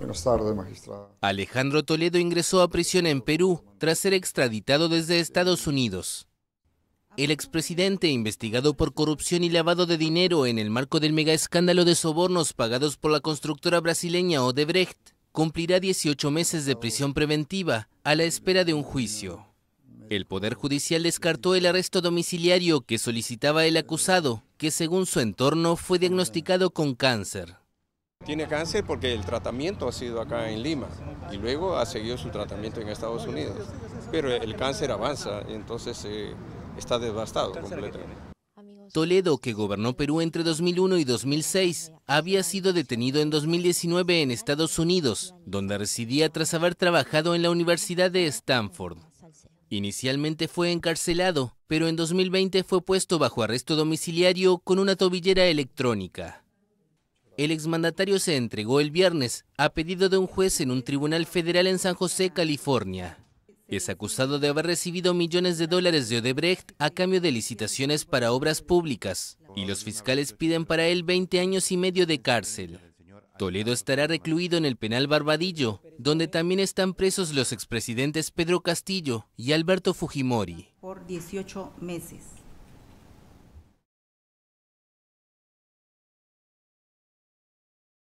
Buenas tardes, magistrado. Alejandro Toledo ingresó a prisión en Perú tras ser extraditado desde Estados Unidos. El expresidente, investigado por corrupción y lavado de dinero en el marco del mega escándalo de sobornos pagados por la constructora brasileña Odebrecht, cumplirá 18 meses de prisión preventiva a la espera de un juicio. El Poder Judicial descartó el arresto domiciliario que solicitaba el acusado, que según su entorno fue diagnosticado con cáncer. Tiene cáncer porque el tratamiento ha sido acá en Lima y luego ha seguido su tratamiento en Estados Unidos. Pero el cáncer avanza, entonces eh, está devastado completamente. Toledo, que gobernó Perú entre 2001 y 2006, había sido detenido en 2019 en Estados Unidos, donde residía tras haber trabajado en la Universidad de Stanford. Inicialmente fue encarcelado, pero en 2020 fue puesto bajo arresto domiciliario con una tobillera electrónica. El exmandatario se entregó el viernes a pedido de un juez en un tribunal federal en San José, California. Es acusado de haber recibido millones de dólares de Odebrecht a cambio de licitaciones para obras públicas, y los fiscales piden para él 20 años y medio de cárcel. Toledo estará recluido en el penal Barbadillo, donde también están presos los expresidentes Pedro Castillo y Alberto Fujimori. Por 18 meses.